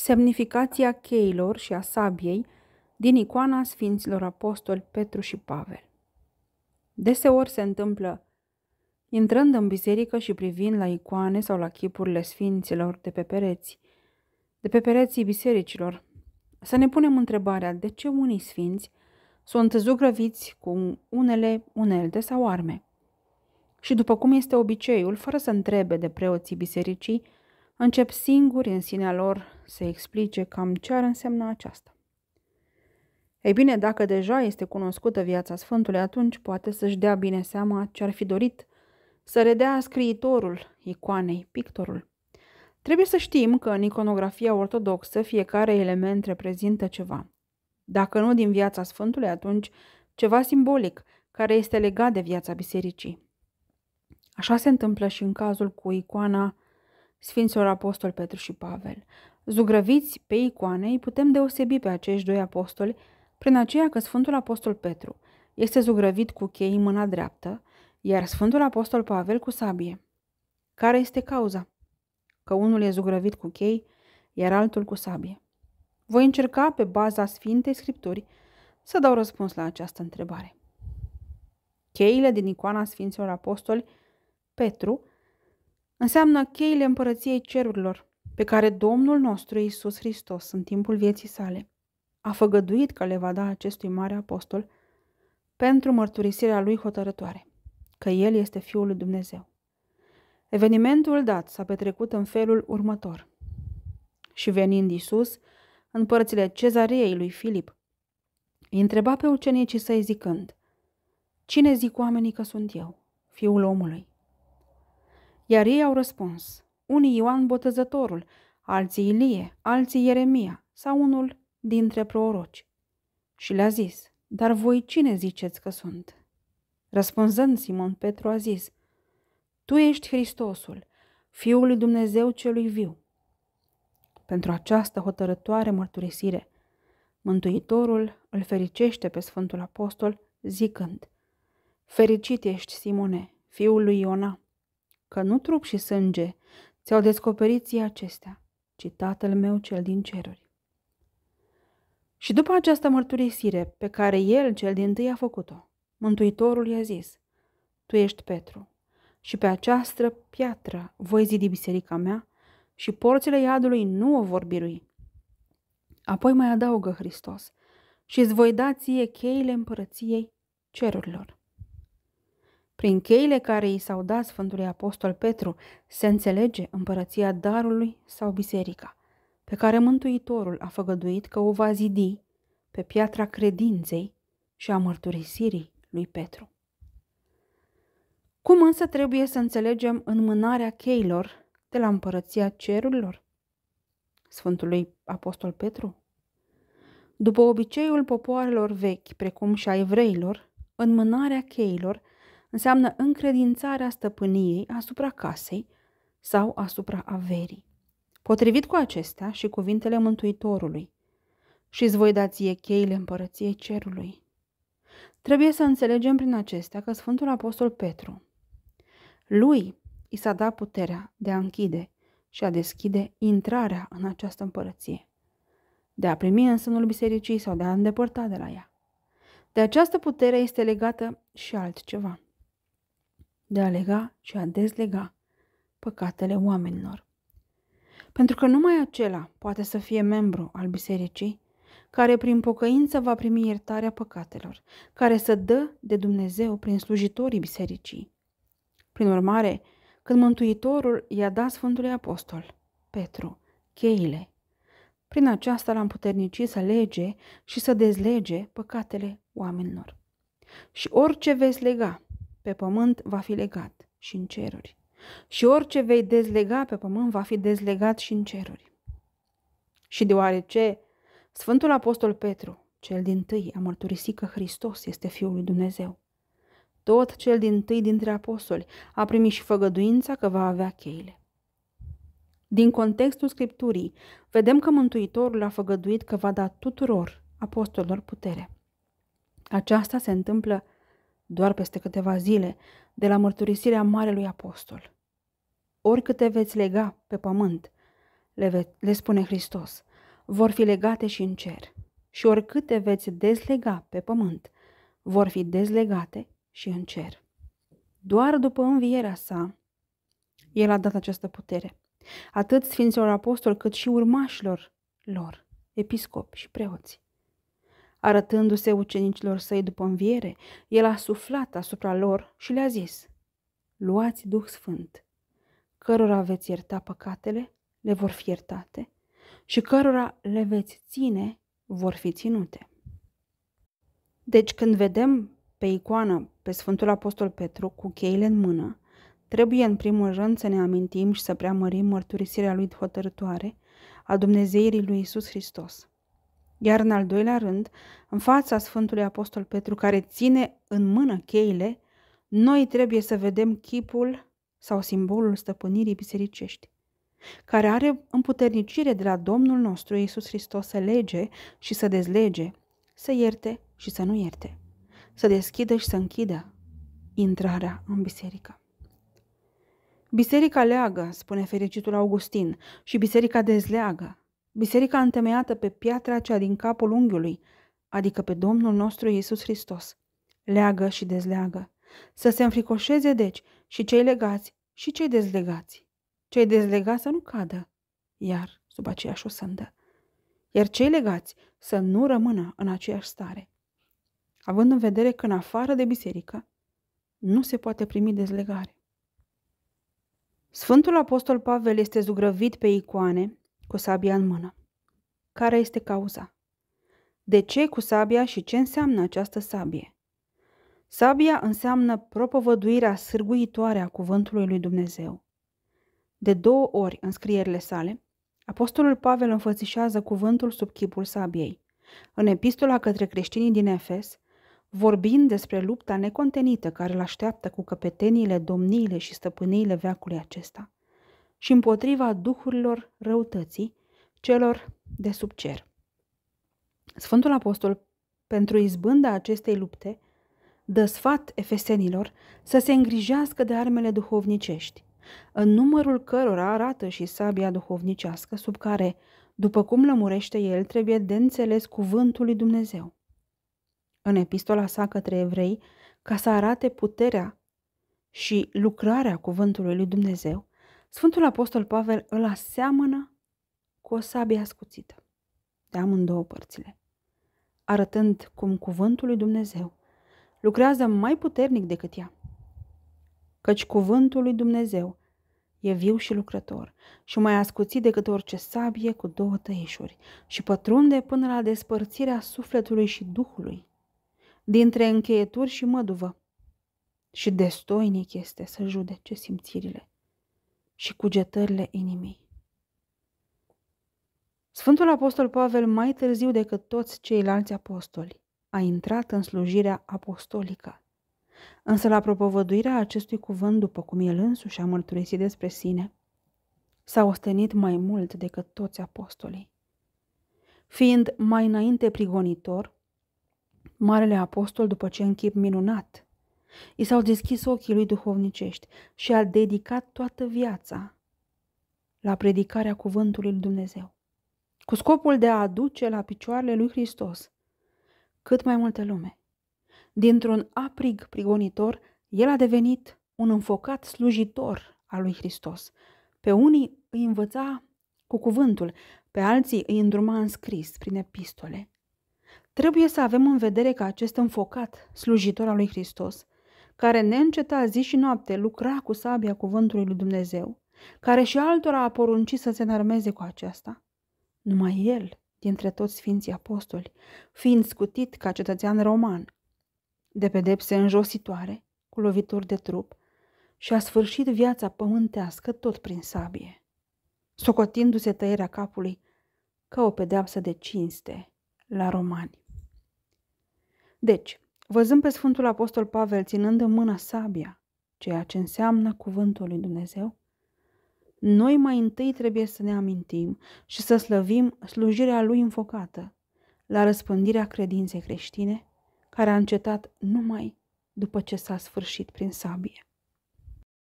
semnificația cheilor și a sabiei din icoana Sfinților Apostoli Petru și Pavel. Deseori se întâmplă, intrând în biserică și privind la icoane sau la chipurile sfinților de pe pereți, de pe pereții bisericilor, să ne punem întrebarea de ce unii sfinți sunt zugrăviți cu unele unelte sau arme. Și după cum este obiceiul, fără să întrebe de preoții bisericii, încep singuri în sinea lor să explice cam ce ar însemna aceasta. Ei bine, dacă deja este cunoscută viața Sfântului, atunci poate să-și dea bine seama ce ar fi dorit să redea scriitorul icoanei, pictorul. Trebuie să știm că în iconografia ortodoxă fiecare element reprezintă ceva. Dacă nu din viața Sfântului, atunci ceva simbolic care este legat de viața bisericii. Așa se întâmplă și în cazul cu icoana Sfinților Apostol Petru și Pavel. Zugrăviți pe icoane, îi putem deosebi pe acești doi apostoli prin aceea că Sfântul Apostol Petru este zugrăvit cu chei în mâna dreaptă, iar Sfântul Apostol Pavel cu sabie. Care este cauza? Că unul e zugrăvit cu chei, iar altul cu sabie. Voi încerca, pe baza Sfintei Scripturi, să dau răspuns la această întrebare. Cheile din icoana Sfinților Apostoli, Petru, înseamnă cheile împărăției cerurilor, pe care Domnul nostru Iisus Hristos, în timpul vieții sale, a făgăduit că le va da acestui mare apostol pentru mărturisirea lui hotărătoare, că el este Fiul lui Dumnezeu. Evenimentul dat s-a petrecut în felul următor. Și venind Iisus în părțile cezariei lui Filip, îi întreba pe ucenicii săi zicând, Cine zic oamenii că sunt eu, fiul omului? Iar ei au răspuns, unii Ioan Botezătorul, alții Ilie, alții Ieremia sau unul dintre proroci. Și le-a zis, dar voi cine ziceți că sunt? Răspunzând, Simon Petru a zis, Tu ești Hristosul, Fiul lui Dumnezeu celui viu. Pentru această hotărătoare mărturisire, Mântuitorul îl fericește pe Sfântul Apostol zicând, Fericit ești, Simone, fiul lui Iona, că nu trup și sânge ți-au descoperit ție acestea, ci Tatăl meu cel din ceruri. Și după această mărturisire pe care el cel din tâi a făcut-o, Mântuitorul i-a zis, Tu ești Petru, și pe această piatră voi zidi biserica mea și porțile iadului nu o vor birui. Apoi mai adaugă Hristos, și îți voi da ție cheile împărăției cerurilor. Prin cheile care i s-au dat Sfântului Apostol Petru se înțelege împărăția darului sau biserica, pe care Mântuitorul a făgăduit că o va zidi pe piatra credinței și a mărturisirii lui Petru. Cum însă trebuie să înțelegem înmânarea cheilor de la împărăția cerurilor? Sfântului Apostol Petru? După obiceiul popoarelor vechi, precum și a evreilor, înmânarea cheilor înseamnă încredințarea stăpâniei asupra casei sau asupra averii. Potrivit cu acestea și cuvintele Mântuitorului, și îți voi da ție cheile împărăției cerului. Trebuie să înțelegem prin acestea că Sfântul Apostol Petru, lui i s-a dat puterea de a închide și a deschide intrarea în această împărăție, de a primi în sânul bisericii sau de a îndepărta de la ea. De această putere este legată și altceva – de a lega și a dezlega păcatele oamenilor. Pentru că numai acela poate să fie membru al bisericii, care prin pocăință va primi iertarea păcatelor, care să dă de Dumnezeu prin slujitorii bisericii. Prin urmare, când Mântuitorul i-a dat Sfântului Apostol, Petru, cheile, prin aceasta l am împuternicit să lege și să dezlege păcatele oamenilor. Și orice veți lega pe pământ va fi legat și în ceruri. Și orice vei dezlega pe pământ va fi dezlegat și în ceruri. Și deoarece Sfântul Apostol Petru, cel din tâi, a mărturisit că Hristos este Fiul lui Dumnezeu, tot cel din tâi dintre apostoli a primit și făgăduința că va avea cheile. Din contextul Scripturii, vedem că Mântuitorul a făgăduit că va da tuturor apostolilor putere. Aceasta se întâmplă doar peste câteva zile, de la mărturisirea Marelui Apostol. Oricâte veți lega pe pământ, le, ve- le spune Hristos, vor fi legate și în cer. Și oricâte veți dezlega pe pământ, vor fi dezlegate și în cer. Doar după învierea sa, el a dat această putere, atât Sfinților Apostoli cât și urmașilor lor, episcopi și preoți. Arătându-se ucenicilor săi după înviere, el a suflat asupra lor și le-a zis, Luați Duh Sfânt, cărora veți ierta păcatele, le vor fi iertate, și cărora le veți ține, vor fi ținute. Deci când vedem pe icoană pe Sfântul Apostol Petru cu cheile în mână, trebuie în primul rând să ne amintim și să preamărim mărturisirea lui hotărătoare a Dumnezeirii lui Isus Hristos. Iar în al doilea rând, în fața Sfântului Apostol Petru care ține în mână cheile, noi trebuie să vedem chipul sau simbolul stăpânirii bisericești, care are împuternicire de la Domnul nostru Iisus Hristos să lege și să dezlege, să ierte și să nu ierte, să deschidă și să închidă intrarea în biserică. Biserica leagă, spune fericitul Augustin, și biserica dezleagă, biserica întemeiată pe piatra cea din capul unghiului, adică pe Domnul nostru Iisus Hristos. Leagă și dezleagă. Să se înfricoșeze, deci, și cei legați și cei dezlegați. Cei dezlegați să nu cadă, iar sub aceeași o sândă. Iar cei legați să nu rămână în aceeași stare. Având în vedere că în afară de biserică nu se poate primi dezlegare. Sfântul Apostol Pavel este zugrăvit pe icoane cu sabia în mână. Care este cauza? De ce cu sabia și ce înseamnă această sabie? Sabia înseamnă propovăduirea sârguitoare a cuvântului lui Dumnezeu. De două ori în scrierile sale, Apostolul Pavel înfățișează cuvântul sub chipul sabiei. În epistola către creștinii din Efes, vorbind despre lupta necontenită care îl așteaptă cu căpeteniile, domniile și stăpâniile veacului acesta și împotriva duhurilor răutății, celor de sub cer. Sfântul Apostol, pentru izbânda acestei lupte, dă sfat efesenilor să se îngrijească de armele duhovnicești, în numărul cărora arată și sabia duhovnicească, sub care, după cum lămurește el, trebuie de înțeles cuvântul lui Dumnezeu. În epistola sa către evrei, ca să arate puterea și lucrarea cuvântului lui Dumnezeu, Sfântul Apostol Pavel îl aseamănă cu o sabie ascuțită de amândouă părțile, arătând cum cuvântul lui Dumnezeu lucrează mai puternic decât ea. Căci cuvântul lui Dumnezeu e viu și lucrător și mai ascuțit decât orice sabie cu două tăișuri și pătrunde până la despărțirea sufletului și duhului, dintre încheieturi și măduvă. Și destoinic este să judece simțirile și cugetările inimii. Sfântul Apostol Pavel, mai târziu decât toți ceilalți apostoli, a intrat în slujirea apostolică. Însă la propovăduirea acestui cuvânt, după cum el însuși a mărturisit despre sine, s-a ostenit mai mult decât toți apostolii. Fiind mai înainte prigonitor, Marele Apostol, după ce închip minunat I s-au deschis ochii lui duhovnicești și a dedicat toată viața la predicarea cuvântului lui Dumnezeu, cu scopul de a aduce la picioarele lui Hristos cât mai multe lume. Dintr-un aprig prigonitor, el a devenit un înfocat slujitor al lui Hristos. Pe unii îi învăța cu cuvântul, pe alții îi îndruma în scris prin epistole. Trebuie să avem în vedere că acest înfocat slujitor al lui Hristos care neînceta zi și noapte lucra cu sabia cuvântului lui Dumnezeu, care și altora a poruncit să se înarmeze cu aceasta. Numai el, dintre toți sfinții apostoli, fiind scutit ca cetățean roman, de pedepse înjositoare, cu lovituri de trup, și a sfârșit viața pământească tot prin sabie, socotindu-se tăierea capului ca o pedeapsă de cinste la romani. Deci, Văzând pe Sfântul Apostol Pavel ținând în mână sabia, ceea ce înseamnă cuvântul lui Dumnezeu, noi mai întâi trebuie să ne amintim și să slăvim slujirea lui înfocată la răspândirea credinței creștine, care a încetat numai după ce s-a sfârșit prin sabie.